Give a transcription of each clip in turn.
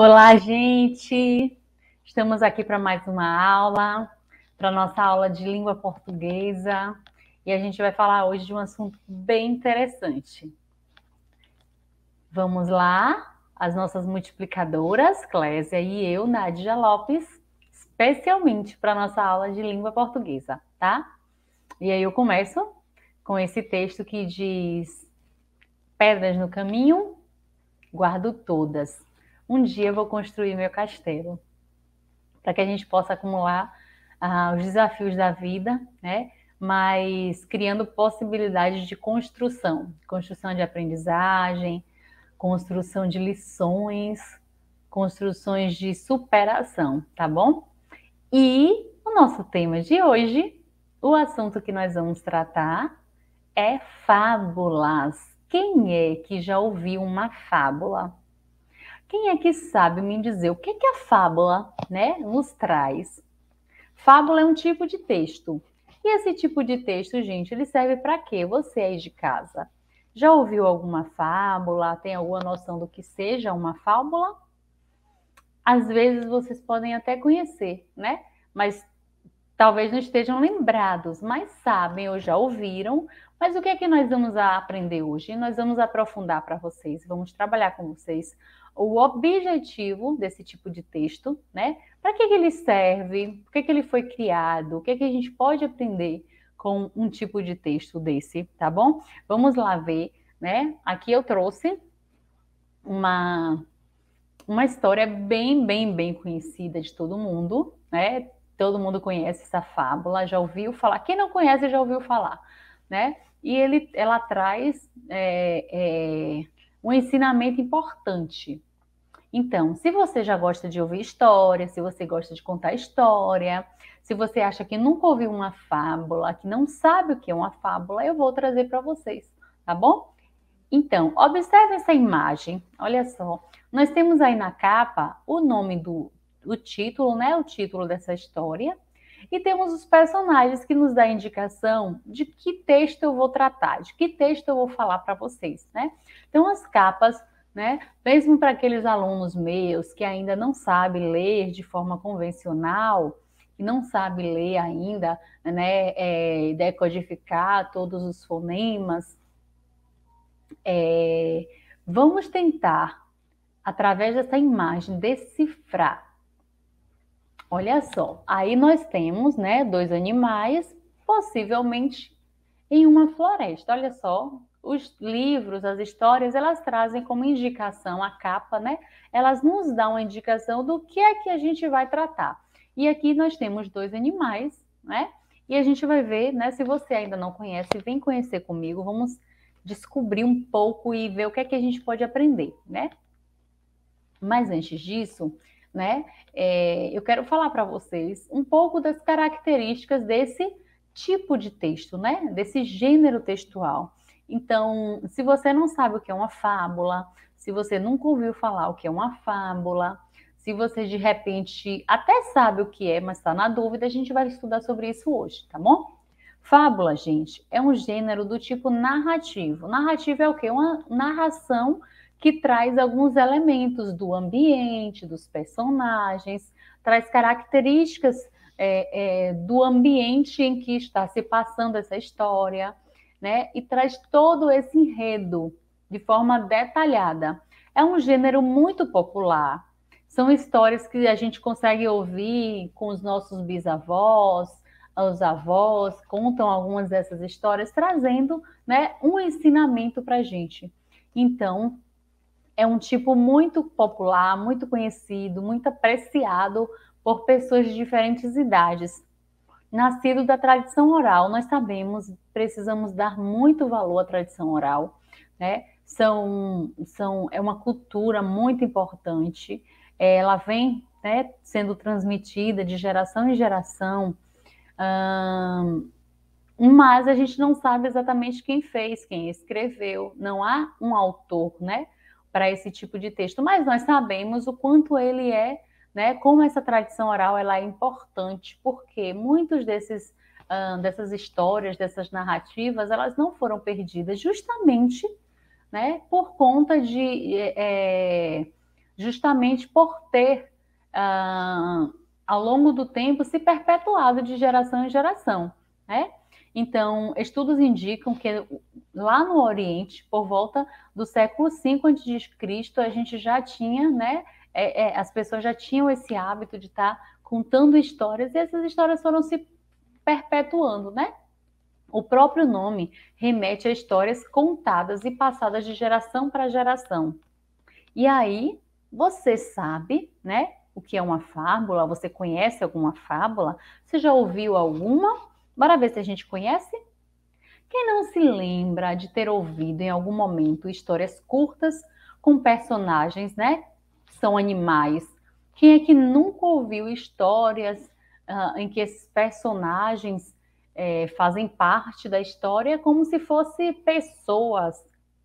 Olá, gente! Estamos aqui para mais uma aula, para nossa aula de língua portuguesa, e a gente vai falar hoje de um assunto bem interessante. Vamos lá, as nossas multiplicadoras, Clésia e eu, Nádia Lopes, especialmente para nossa aula de língua portuguesa, tá? E aí eu começo com esse texto que diz: Pedras no caminho, guardo todas um dia eu vou construir meu castelo, para que a gente possa acumular ah, os desafios da vida, né? Mas criando possibilidades de construção, construção de aprendizagem, construção de lições, construções de superação, tá bom? E o nosso tema de hoje, o assunto que nós vamos tratar é fábulas. Quem é que já ouviu uma fábula? Quem é que sabe me dizer o que, que a fábula né, nos traz? Fábula é um tipo de texto. E esse tipo de texto, gente, ele serve para quê? Você aí de casa. Já ouviu alguma fábula? Tem alguma noção do que seja uma fábula? Às vezes vocês podem até conhecer, né? Mas talvez não estejam lembrados, mas sabem ou já ouviram. Mas o que é que nós vamos aprender hoje? Nós vamos aprofundar para vocês, vamos trabalhar com vocês o objetivo desse tipo de texto, né? Para que, que, ele serve? Por que, que ele foi criado? O que, que a gente pode aprender com um tipo de texto desse, tá bom? Vamos lá ver, né? Aqui eu trouxe uma, uma história bem, bem, bem conhecida de todo mundo, né? Todo mundo conhece essa fábula, já ouviu falar. Quem não conhece já ouviu falar, né? E ele, ela traz é, é, um ensinamento importante, então, se você já gosta de ouvir história, se você gosta de contar história, se você acha que nunca ouviu uma fábula, que não sabe o que é uma fábula, eu vou trazer para vocês, tá bom? Então, observe essa imagem. Olha só, nós temos aí na capa o nome do o título, né? O título dessa história. E temos os personagens que nos dá a indicação de que texto eu vou tratar, de que texto eu vou falar para vocês, né? Então, as capas né? Mesmo para aqueles alunos meus que ainda não sabem ler de forma convencional, que não sabem ler ainda, né, é, decodificar todos os fonemas, é, vamos tentar, através dessa imagem, decifrar. Olha só, aí nós temos, né, dois animais, possivelmente em uma floresta. Olha só os livros, as histórias, elas trazem como indicação a capa, né? Elas nos dão uma indicação do que é que a gente vai tratar. E aqui nós temos dois animais, né? E a gente vai ver, né? Se você ainda não conhece, vem conhecer comigo. Vamos descobrir um pouco e ver o que é que a gente pode aprender, né? Mas antes disso, né? É, eu quero falar para vocês um pouco das características desse tipo de texto, né? Desse gênero textual. Então, se você não sabe o que é uma fábula, se você nunca ouviu falar o que é uma fábula, se você de repente até sabe o que é, mas está na dúvida, a gente vai estudar sobre isso hoje, tá bom? Fábula, gente, é um gênero do tipo narrativo. Narrativo é o quê? Uma narração que traz alguns elementos do ambiente, dos personagens, traz características é, é, do ambiente em que está se passando essa história né? E traz todo esse enredo de forma detalhada. É um gênero muito popular. São histórias que a gente consegue ouvir com os nossos bisavós, os avós, contam algumas dessas histórias, trazendo né, um ensinamento para a gente. Então, é um tipo muito popular, muito conhecido, muito apreciado por pessoas de diferentes idades nascido da tradição oral. Nós sabemos, precisamos dar muito valor à tradição oral, né? São, são, é uma cultura muito importante, é, ela vem né, sendo transmitida de geração em geração, hum, mas a gente não sabe exatamente quem fez, quem escreveu, não há um autor, né? Para esse tipo de texto, mas nós sabemos o quanto ele é né? Como essa tradição oral ela é importante, porque muitos desses ah, dessas histórias, dessas narrativas, elas não foram perdidas justamente, né? Por conta de é, é justamente por ter ah, ao longo do tempo se perpetuado de geração em geração, né? Então, estudos indicam que lá no Oriente, por volta do século V a.C., a gente já tinha né, é, é, as pessoas já tinham esse hábito de estar tá contando histórias e essas histórias foram se perpetuando, né? O próprio nome remete a histórias contadas e passadas de geração para geração. E aí, você sabe, né, o que é uma fábula? Você conhece alguma fábula? Você já ouviu alguma? Bora ver se a gente conhece? Quem não se lembra de ter ouvido em algum momento histórias curtas com personagens, né, são animais? Quem é que nunca ouviu histórias uh, em que esses personagens eh, fazem parte da história como se fossem pessoas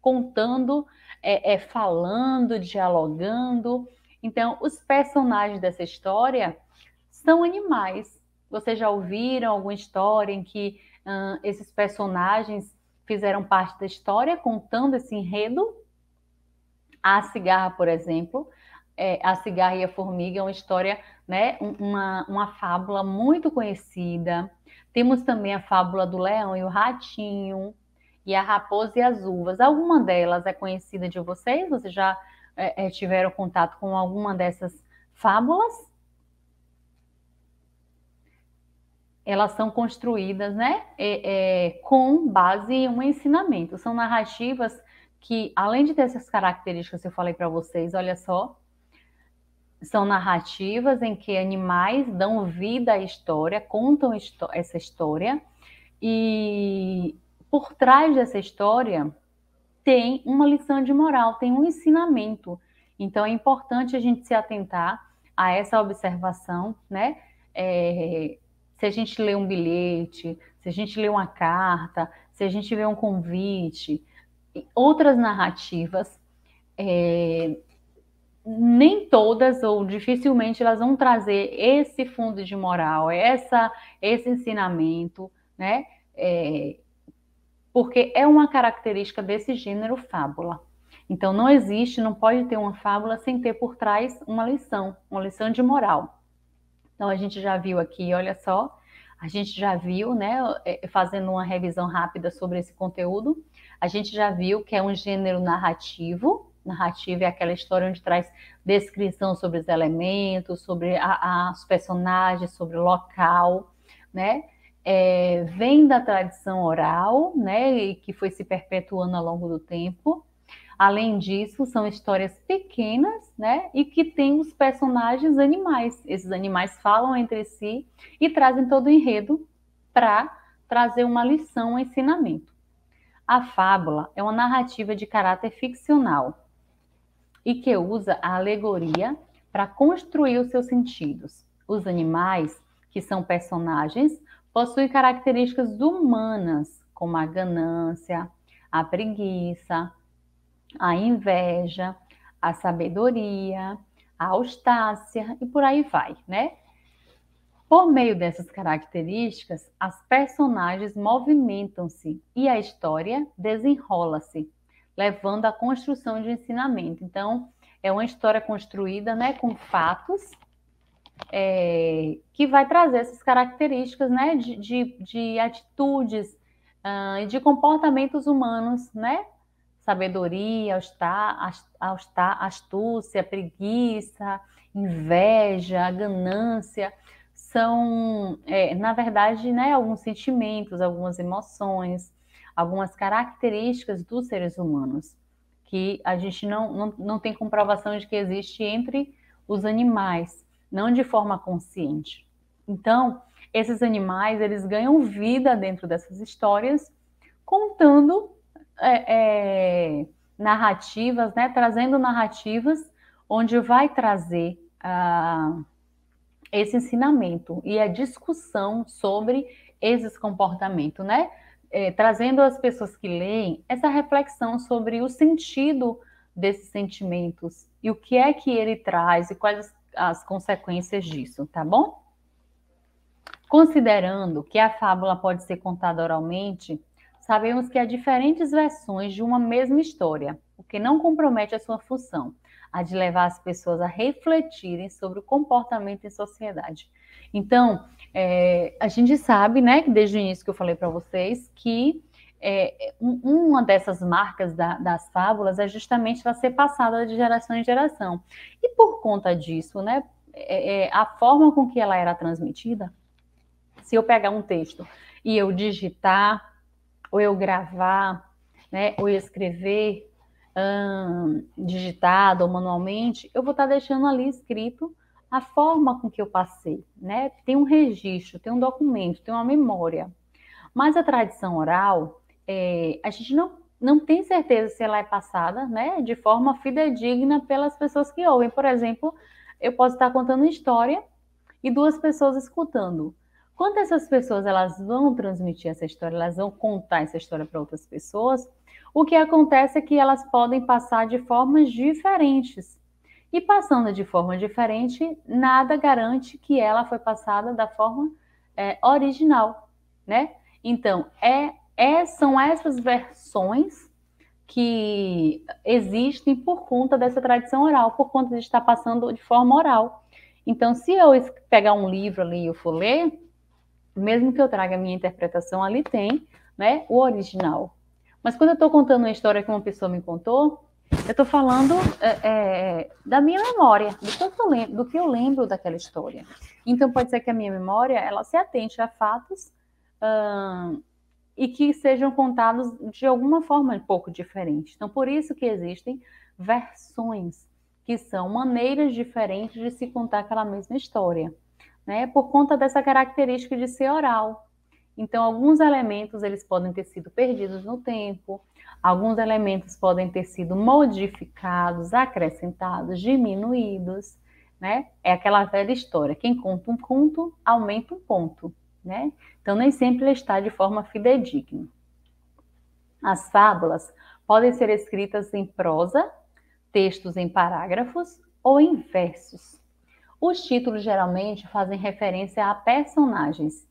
contando, é, falando, dialogando? Então, os personagens dessa história são animais. Vocês já ouviram alguma história em que uh, esses personagens fizeram parte da história contando esse enredo? A cigarra, por exemplo, é, A Cigarra e a Formiga é uma história, né, uma, uma fábula muito conhecida. Temos também a fábula do Leão e o Ratinho, e a Raposa e as Uvas. Alguma delas é conhecida de vocês? Vocês já é, é tiveram contato com alguma dessas fábulas? Elas são construídas né, é, é, com base em um ensinamento. São narrativas que, além de ter essas características que eu falei para vocês, olha só, são narrativas em que animais dão vida à história, contam essa história, e por trás dessa história tem uma lição de moral, tem um ensinamento. Então é importante a gente se atentar a essa observação, né? É, se a gente lê um bilhete, se a gente lê uma carta, se a gente vê um convite, outras narrativas, é, nem todas ou dificilmente elas vão trazer esse fundo de moral, essa, esse ensinamento, né? É, porque é uma característica desse gênero fábula. Então não existe, não pode ter uma fábula sem ter por trás uma lição, uma lição de moral. Então a gente já viu aqui, olha só, a gente já viu, né, é, fazendo uma revisão rápida sobre esse conteúdo, a gente já viu que é um gênero narrativo, narrativa é aquela história onde traz descrição sobre os elementos, sobre a, a, os personagens, sobre o local, né? É, vem da tradição oral, né? E que foi se perpetuando ao longo do tempo. Além disso, são histórias pequenas, né? E que tem os personagens animais. Esses animais falam entre si e trazem todo o enredo para trazer uma lição, um ensinamento. A fábula é uma narrativa de caráter ficcional, e que usa a alegoria para construir os seus sentidos. Os animais, que são personagens, possuem características humanas, como a ganância, a preguiça, a inveja, a sabedoria, a austácia e por aí vai, né? Por meio dessas características, as personagens movimentam-se e a história desenrola-se, levando à construção de ensinamento. Então, é uma história construída né, com fatos é, que vai trazer essas características né, de, de, de atitudes ah, e de comportamentos humanos, né? Sabedoria, astúcia, preguiça, inveja, ganância, são, é, na verdade, né, alguns sentimentos, algumas emoções, algumas características dos seres humanos, que a gente não, não, não tem comprovação de que existe entre os animais, não de forma consciente. Então, esses animais, eles ganham vida dentro dessas histórias, contando é, é, narrativas, né, trazendo narrativas onde vai trazer ah, esse ensinamento e a discussão sobre esses comportamentos, né? é, trazendo às pessoas que leem essa reflexão sobre o sentido desses sentimentos e o que é que ele traz e quais as consequências disso, tá bom? Considerando que a fábula pode ser contada oralmente, sabemos que há diferentes versões de uma mesma história, o que não compromete a sua função, a de levar as pessoas a refletirem sobre o comportamento em sociedade. Então, é, a gente sabe, né, que desde o início que eu falei para vocês, que é, uma dessas marcas da, das fábulas é justamente ela ser passada de geração em geração. E por conta disso, né, é, é, a forma com que ela era transmitida, se eu pegar um texto e eu digitar, ou eu gravar, né, ou eu escrever hum, digitado ou manualmente, eu vou estar tá deixando ali escrito a forma com que eu passei, né? Tem um registro, tem um documento, tem uma memória. Mas a tradição oral, é, a gente não, não tem certeza se ela é passada, né? De forma fidedigna pelas pessoas que ouvem. Por exemplo, eu posso estar contando uma história e duas pessoas escutando. Quando essas pessoas elas vão transmitir essa história, elas vão contar essa história para outras pessoas, o que acontece é que elas podem passar de formas diferentes. E passando de forma diferente, nada garante que ela foi passada da forma é, original, né? Então, é, é, são essas versões que existem por conta dessa tradição oral, por conta de estar passando de forma oral. Então, se eu pegar um livro ali e eu for ler, mesmo que eu traga a minha interpretação, ali tem né, o original. Mas quando eu estou contando uma história que uma pessoa me contou, eu estou falando é, é, da minha memória, do que, eu lembro, do que eu lembro daquela história. Então, pode ser que a minha memória ela se atente a fatos e que sejam contados de alguma forma um pouco diferente. Então, por isso que existem versões, que são maneiras diferentes de se contar aquela mesma história, né? por conta dessa característica de ser oral. Então, alguns elementos eles podem ter sido perdidos no tempo, alguns elementos podem ter sido modificados, acrescentados, diminuídos, né? É aquela velha história, quem conta um conto, aumenta um ponto, né? Então, nem sempre ele está de forma fidedigna. As fábulas podem ser escritas em prosa, textos em parágrafos ou em versos. Os títulos geralmente fazem referência a personagens,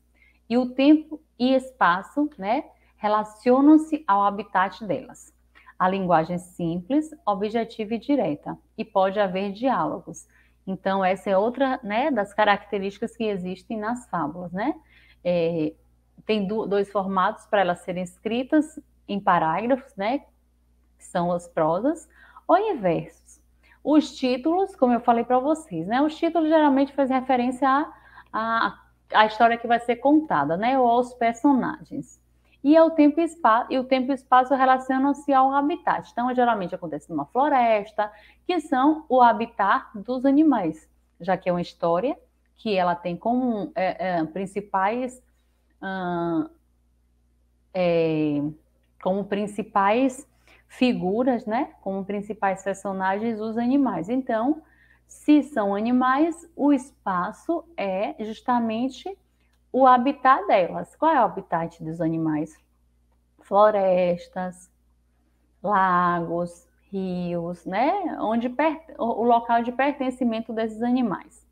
e o tempo e espaço, né, relacionam-se ao habitat delas. A linguagem é simples, objetiva e direta, e pode haver diálogos. Então, essa é outra né, das características que existem nas fábulas, né? É, tem do, dois formatos para elas serem escritas em parágrafos, né? Que são as prosas, ou em versos. Os títulos, como eu falei para vocês, né? Os títulos geralmente fazem referência a, a a história que vai ser contada, né? Ou aos personagens. E, é o tempo e, espaço, e o tempo e espaço relacionam-se ao habitat. Então, geralmente acontece numa floresta, que são o habitat dos animais, já que é uma história que ela tem como é, é, principais hum, é, como principais figuras, né? Como principais personagens os animais. Então, se são animais, o espaço é justamente o habitat delas. Qual é o habitat dos animais? Florestas, lagos, rios, né? Onde per... o local de pertencimento desses animais.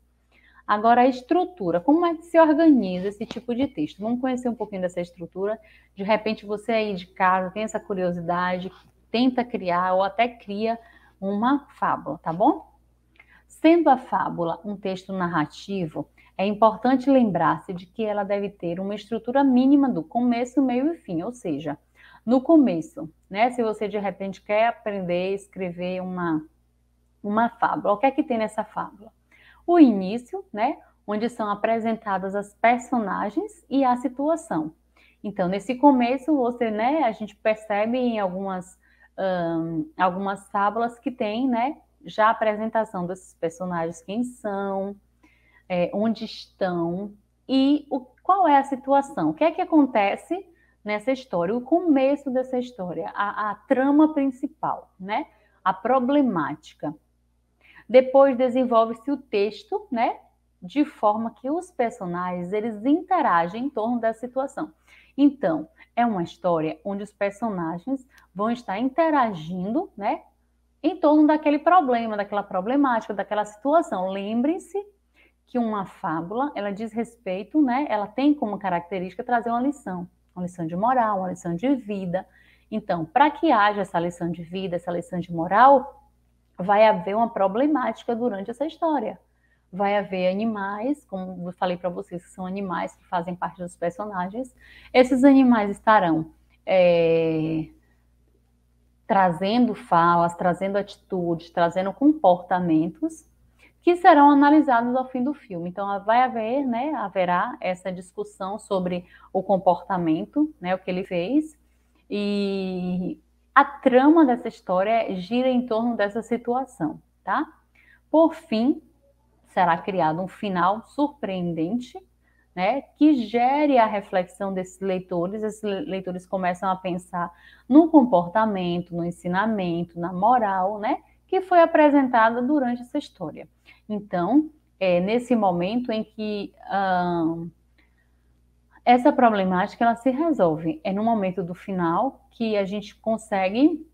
Agora, a estrutura, como é que se organiza esse tipo de texto? Vamos conhecer um pouquinho dessa estrutura. De repente, você aí de casa tem essa curiosidade, tenta criar ou até cria uma fábula, tá bom? Sendo a fábula um texto narrativo, é importante lembrar-se de que ela deve ter uma estrutura mínima do começo, meio e fim, ou seja, no começo, né? Se você de repente quer aprender a escrever uma, uma fábula, o que é que tem nessa fábula? O início, né? Onde são apresentadas as personagens e a situação. Então, nesse começo, você, né? A gente percebe em algumas, um, algumas fábulas que tem, né? já a apresentação desses personagens, quem são, é, onde estão e o, qual é a situação. O que é que acontece nessa história? O começo dessa história, a, a trama principal, né? A problemática. Depois desenvolve-se o texto, né? De forma que os personagens eles interagem em torno dessa situação. Então, é uma história onde os personagens vão estar interagindo, né? em torno daquele problema, daquela problemática, daquela situação. Lembrem-se que uma fábula, ela diz respeito, né? Ela tem como característica trazer uma lição, uma lição de moral, uma lição de vida. Então, para que haja essa lição de vida, essa lição de moral, vai haver uma problemática durante essa história. Vai haver animais, como eu falei para vocês, que são animais que fazem parte dos personagens. Esses animais estarão é, trazendo falas, trazendo atitudes, trazendo comportamentos que serão analisados ao fim do filme. Então, vai haver, né, haverá essa discussão sobre o comportamento, né, o que ele fez, e a trama dessa história gira em torno dessa situação, tá? Por fim, será criado um final surpreendente né, que gere a reflexão desses leitores. Esses leitores começam a pensar no comportamento, no ensinamento, na moral, né, que foi apresentada durante essa história. Então, é nesse momento em que hum, essa problemática ela se resolve, é no momento do final que a gente consegue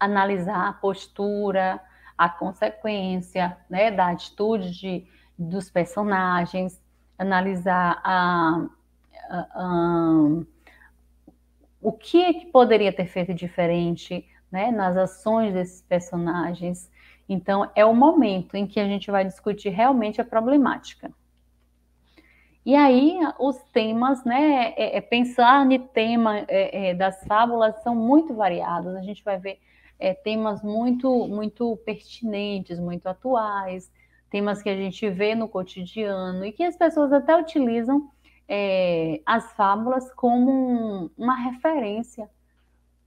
analisar a postura, a consequência, né, da atitude de, dos personagens, analisar a, a, a, o que é que poderia ter feito diferente né, nas ações desses personagens. Então, é o momento em que a gente vai discutir realmente a problemática. E aí, os temas, né? É, é pensar no tema é, é, das fábulas são muito variados. A gente vai ver é, temas muito, muito pertinentes, muito atuais, temas que a gente vê no cotidiano e que as pessoas até utilizam é, as fábulas como uma referência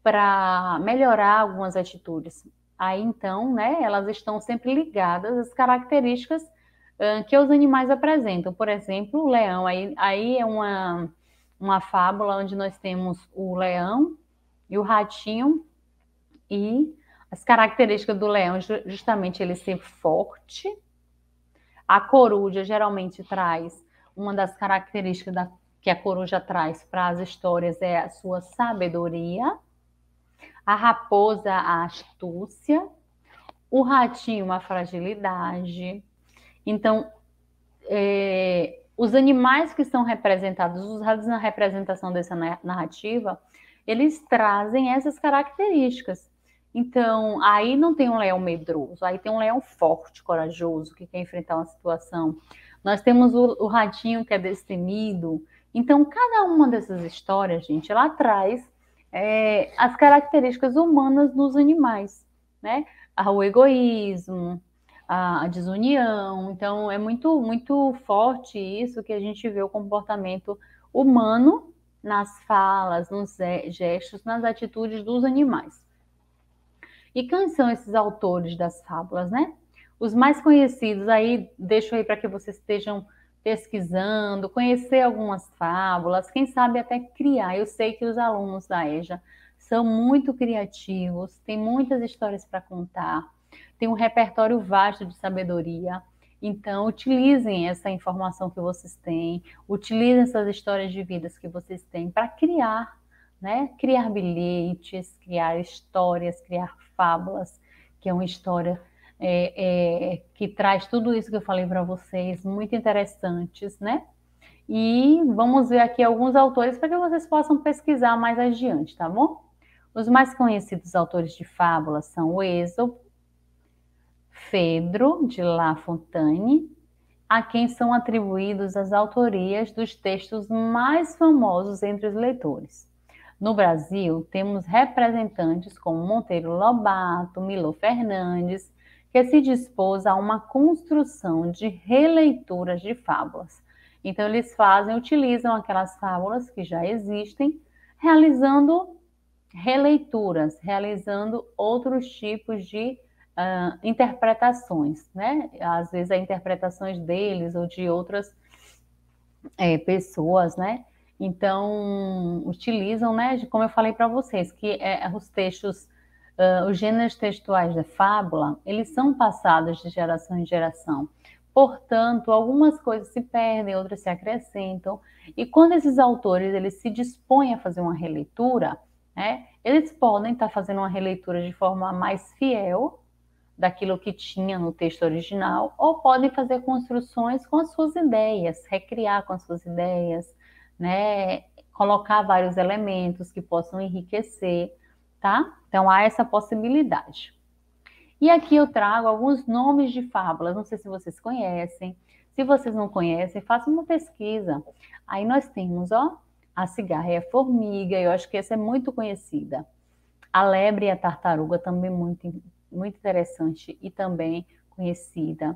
para melhorar algumas atitudes. Aí então, né, elas estão sempre ligadas às características uh, que os animais apresentam. Por exemplo, o leão. Aí, aí é uma, uma fábula onde nós temos o leão e o ratinho e as características do leão, justamente ele ser forte, a coruja geralmente traz uma das características da, que a coruja traz para as histórias é a sua sabedoria, a raposa, a astúcia, o ratinho, a fragilidade. Então, é, os animais que são representados, usados na representação dessa narrativa, eles trazem essas características. Então, aí não tem um leão medroso, aí tem um leão forte, corajoso, que quer enfrentar uma situação. Nós temos o, o ratinho que é destemido. Então, cada uma dessas histórias, gente, ela traz é, as características humanas dos animais, né? Ah, o egoísmo, a, a desunião. Então, é muito, muito forte isso que a gente vê o comportamento humano nas falas, nos gestos, nas atitudes dos animais. E quem são esses autores das fábulas, né? Os mais conhecidos aí, deixo aí para que vocês estejam pesquisando, conhecer algumas fábulas, quem sabe até criar. Eu sei que os alunos da EJA são muito criativos, têm muitas histórias para contar, têm um repertório vasto de sabedoria. Então, utilizem essa informação que vocês têm, utilizem essas histórias de vidas que vocês têm para criar né? Criar bilhetes, criar histórias, criar fábulas, que é uma história é, é, que traz tudo isso que eu falei para vocês, muito interessantes, né? E vamos ver aqui alguns autores para que vocês possam pesquisar mais adiante, tá bom? Os mais conhecidos autores de fábulas são o Êxodo, Fedro de La Fontaine, a quem são atribuídos as autorias dos textos mais famosos entre os leitores. No Brasil, temos representantes como Monteiro Lobato, Milo Fernandes, que se dispôs a uma construção de releituras de fábulas. Então, eles fazem, utilizam aquelas fábulas que já existem, realizando releituras, realizando outros tipos de uh, interpretações, né? Às vezes, a interpretações deles ou de outras é, pessoas, né? Então, utilizam, né, de, como eu falei para vocês, que é, é os textos, uh, os gêneros textuais da fábula, eles são passados de geração em geração. Portanto, algumas coisas se perdem, outras se acrescentam. E quando esses autores eles se dispõem a fazer uma releitura, né, eles podem estar tá fazendo uma releitura de forma mais fiel daquilo que tinha no texto original, ou podem fazer construções com as suas ideias, recriar com as suas ideias, né? Colocar vários elementos que possam enriquecer, tá? Então há essa possibilidade. E aqui eu trago alguns nomes de fábulas, não sei se vocês conhecem. Se vocês não conhecem, façam uma pesquisa. Aí nós temos, ó, a cigarra e a formiga, eu acho que essa é muito conhecida. A lebre e a tartaruga também muito, muito interessante e também conhecida.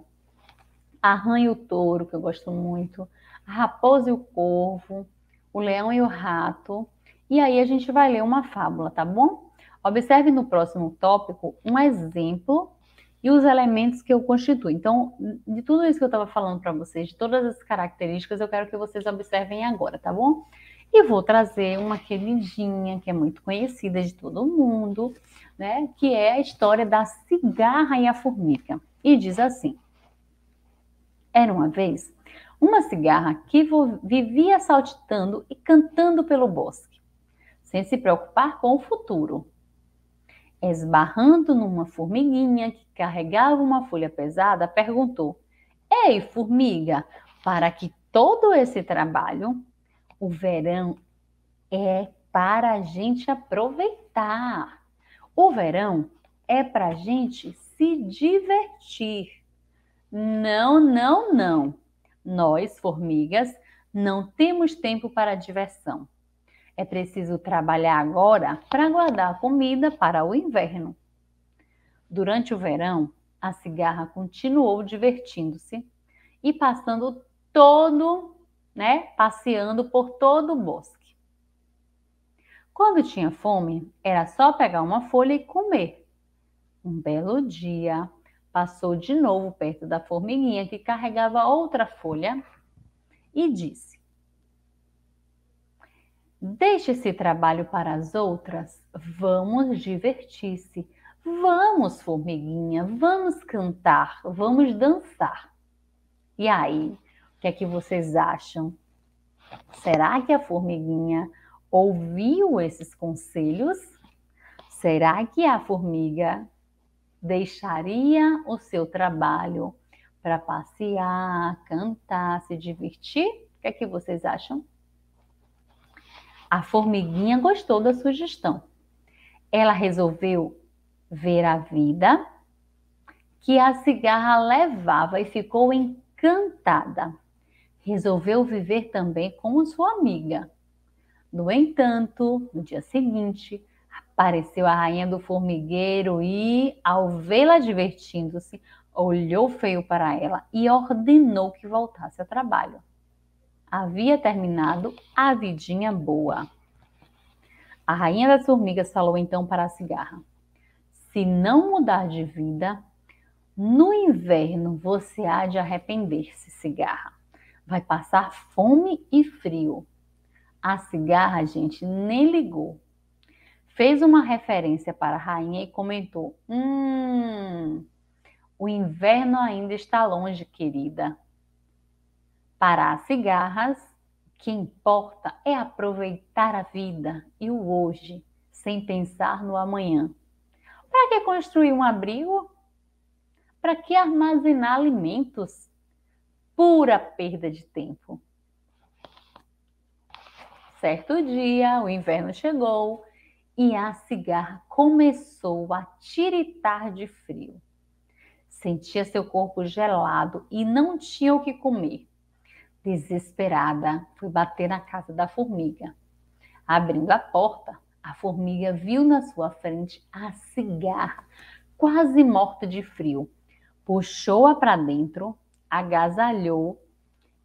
Arranha o touro, que eu gosto muito. A raposa e o corvo. O Leão e o Rato. E aí a gente vai ler uma fábula, tá bom? Observe no próximo tópico um exemplo e os elementos que o constituem. Então, de tudo isso que eu estava falando para vocês, de todas as características, eu quero que vocês observem agora, tá bom? E vou trazer uma queridinha que é muito conhecida de todo mundo, né? Que é a história da cigarra e a formiga. E diz assim: Era uma vez uma cigarra que vivia saltitando e cantando pelo bosque, sem se preocupar com o futuro. Esbarrando numa formiguinha que carregava uma folha pesada, perguntou: Ei, formiga, para que todo esse trabalho? O verão é para a gente aproveitar. O verão é para a gente se divertir. Não, não, não. Nós, formigas, não temos tempo para diversão. É preciso trabalhar agora para guardar comida para o inverno. Durante o verão, a cigarra continuou divertindo-se e passando todo, né, passeando por todo o bosque. Quando tinha fome, era só pegar uma folha e comer. Um belo dia, Passou de novo perto da formiguinha que carregava outra folha e disse: Deixe esse trabalho para as outras, vamos divertir-se. Vamos, formiguinha, vamos cantar, vamos dançar. E aí, o que é que vocês acham? Será que a formiguinha ouviu esses conselhos? Será que a formiga deixaria o seu trabalho para passear, cantar, se divertir? O que é que vocês acham? A formiguinha gostou da sugestão. Ela resolveu ver a vida que a cigarra levava e ficou encantada. Resolveu viver também com sua amiga. No entanto, no dia seguinte, Pareceu a rainha do formigueiro e, ao vê-la divertindo-se, olhou feio para ela e ordenou que voltasse ao trabalho. Havia terminado a vidinha boa. A rainha das formigas falou então para a cigarra: Se não mudar de vida, no inverno você há de arrepender-se, cigarra. Vai passar fome e frio. A cigarra, gente, nem ligou fez uma referência para a rainha e comentou: Hum, o inverno ainda está longe, querida. Para as cigarras, o que importa é aproveitar a vida e o hoje, sem pensar no amanhã. Para que construir um abrigo? Para que armazenar alimentos? Pura perda de tempo. Certo dia, o inverno chegou e a cigarra começou a tiritar de frio. Sentia seu corpo gelado e não tinha o que comer. Desesperada, foi bater na casa da formiga. Abrindo a porta, a formiga viu na sua frente a cigarra, quase morta de frio. Puxou-a para dentro, agasalhou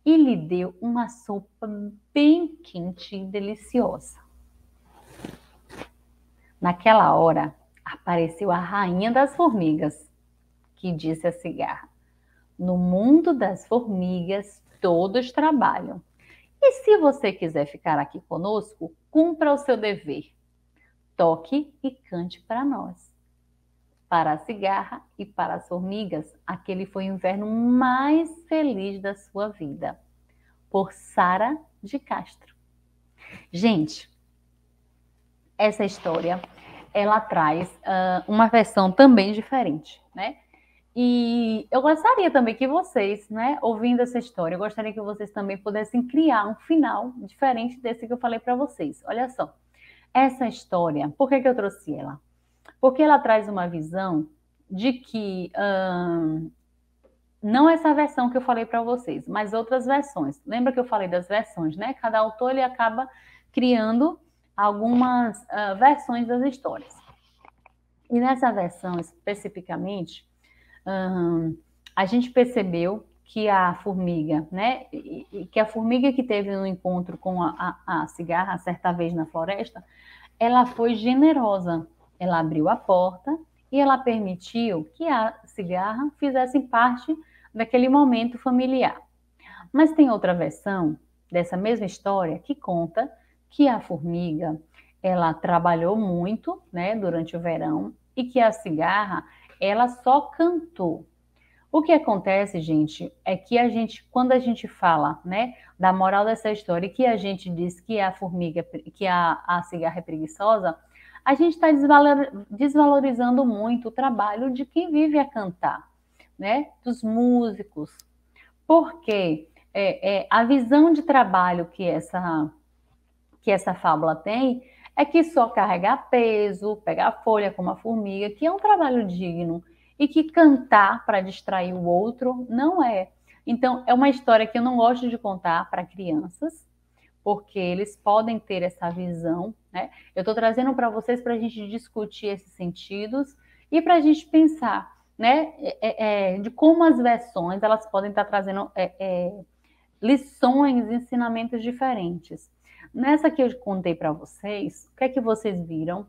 e lhe deu uma sopa bem quente e deliciosa. Naquela hora, apareceu a rainha das formigas, que disse à cigarra: No mundo das formigas, todos trabalham. E se você quiser ficar aqui conosco, cumpra o seu dever. Toque e cante para nós. Para a cigarra e para as formigas, aquele foi o inverno mais feliz da sua vida. Por Sara de Castro. Gente, essa história ela traz uh, uma versão também diferente, né? E eu gostaria também que vocês, né, ouvindo essa história, eu gostaria que vocês também pudessem criar um final diferente desse que eu falei para vocês. Olha só, essa história, por que, que eu trouxe ela? Porque ela traz uma visão de que uh, não essa versão que eu falei para vocês, mas outras versões. Lembra que eu falei das versões, né? Cada autor ele acaba criando algumas uh, versões das histórias. E nessa versão especificamente, um, a gente percebeu que a formiga, né, e, e que a formiga que teve um encontro com a, a, a cigarra certa vez na floresta, ela foi generosa. Ela abriu a porta e ela permitiu que a cigarra fizesse parte daquele momento familiar. Mas tem outra versão dessa mesma história que conta que a formiga ela trabalhou muito, né, durante o verão e que a cigarra ela só cantou. O que acontece, gente, é que a gente, quando a gente fala, né, da moral dessa história e que a gente diz que a formiga, é que a, a cigarra é preguiçosa, a gente está desvalorizando muito o trabalho de quem vive a cantar, né, dos músicos, porque é, é, a visão de trabalho que essa que essa fábula tem é que só carregar peso, pegar folha como a formiga, que é um trabalho digno, e que cantar para distrair o outro não é. Então, é uma história que eu não gosto de contar para crianças, porque eles podem ter essa visão, né? Eu estou trazendo para vocês para a gente discutir esses sentidos e para a gente pensar, né, é, é, é, de como as versões elas podem estar tá trazendo é, é, lições, ensinamentos diferentes. Nessa que eu contei para vocês, o que é que vocês viram?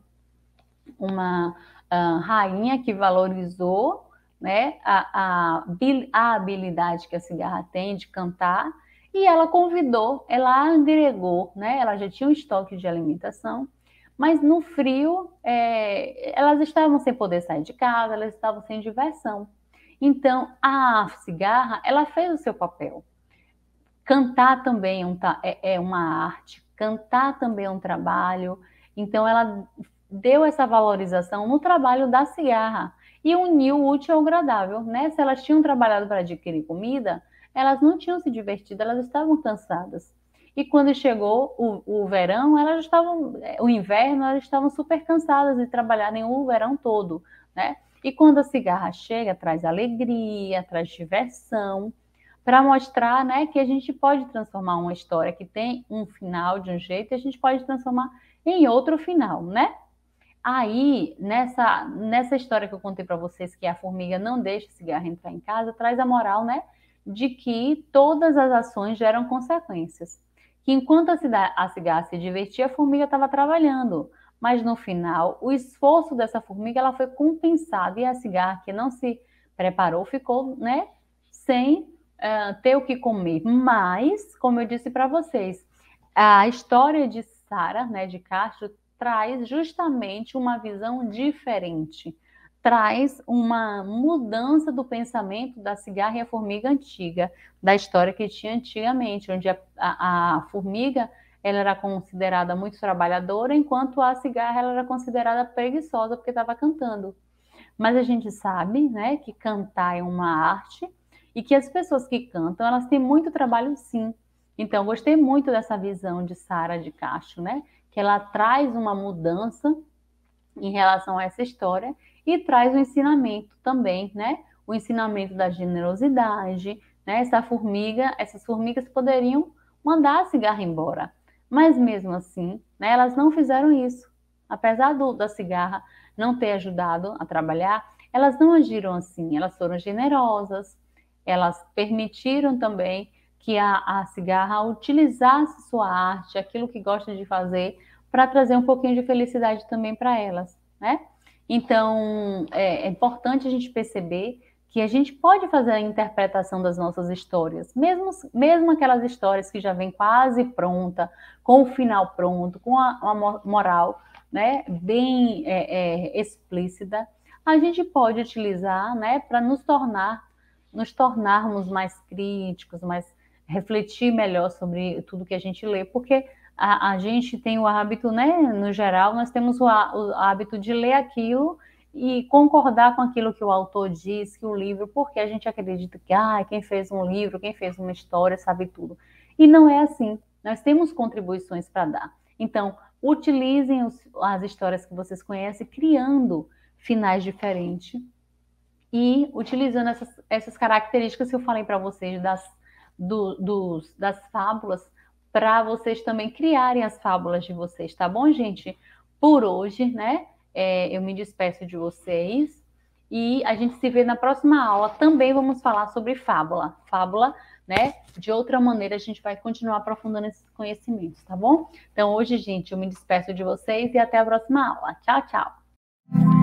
Uma uh, rainha que valorizou né, a, a, a habilidade que a cigarra tem de cantar e ela convidou, ela agregou, né? Ela já tinha um estoque de alimentação, mas no frio é, elas estavam sem poder sair de casa, elas estavam sem diversão. Então a cigarra, ela fez o seu papel. Cantar também é, é, é uma arte, Cantar também é um trabalho. Então, ela deu essa valorização no trabalho da cigarra e uniu o útil ao agradável, né? Se elas tinham trabalhado para adquirir comida, elas não tinham se divertido, elas estavam cansadas. E quando chegou o, o verão, elas estavam, o inverno, elas estavam super cansadas de trabalharem o verão todo, né? E quando a cigarra chega, traz alegria, traz diversão, para mostrar né, que a gente pode transformar uma história que tem um final de um jeito e a gente pode transformar em outro final, né? Aí, nessa, nessa história que eu contei para vocês, que a formiga não deixa a cigarro entrar em casa, traz a moral, né? De que todas as ações geram consequências. Que enquanto a, cida, a cigarra se divertia, a formiga estava trabalhando. Mas no final, o esforço dessa formiga ela foi compensado e a cigarra que não se preparou ficou, né? Sem ah, ter o que comer. Mas, como eu disse para vocês, a história de Sara, né, de Castro, traz justamente uma visão diferente. Traz uma mudança do pensamento da cigarra e a formiga antiga, da história que tinha antigamente, onde a, a, a formiga ela era considerada muito trabalhadora, enquanto a cigarra ela era considerada preguiçosa porque estava cantando. Mas a gente sabe né, que cantar é uma arte, e que as pessoas que cantam, elas têm muito trabalho sim. Então, gostei muito dessa visão de Sara de Castro, né? Que ela traz uma mudança em relação a essa história e traz o um ensinamento também, né? O ensinamento da generosidade, né? Essa formiga, essas formigas poderiam mandar a cigarra embora, mas mesmo assim, né, elas não fizeram isso. Apesar do, da cigarra não ter ajudado a trabalhar, elas não agiram assim, elas foram generosas, elas permitiram também que a, a cigarra utilizasse sua arte, aquilo que gosta de fazer, para trazer um pouquinho de felicidade também para elas, né? Então, é, é importante a gente perceber que a gente pode fazer a interpretação das nossas histórias, mesmo, mesmo aquelas histórias que já vêm quase pronta, com o final pronto, com a, moral né, bem é, é, explícita, a gente pode utilizar né, para nos tornar nos tornarmos mais críticos, mais refletir melhor sobre tudo que a gente lê, porque a, a gente tem o hábito, né, no geral, nós temos o, o hábito de ler aquilo e concordar com aquilo que o autor diz, que o livro, porque a gente acredita que ah, quem fez um livro, quem fez uma história sabe tudo. E não é assim. Nós temos contribuições para dar. Então, utilizem os, as histórias que vocês conhecem, criando finais diferentes e utilizando essas, essas características que eu falei para vocês das, do, dos, das fábulas, para vocês também criarem as fábulas de vocês, tá bom, gente? Por hoje, né? É, eu me despeço de vocês e a gente se vê na próxima aula. Também vamos falar sobre fábula. Fábula, né? De outra maneira, a gente vai continuar aprofundando esses conhecimentos, tá bom? Então, hoje, gente, eu me despeço de vocês e até a próxima aula. Tchau, tchau!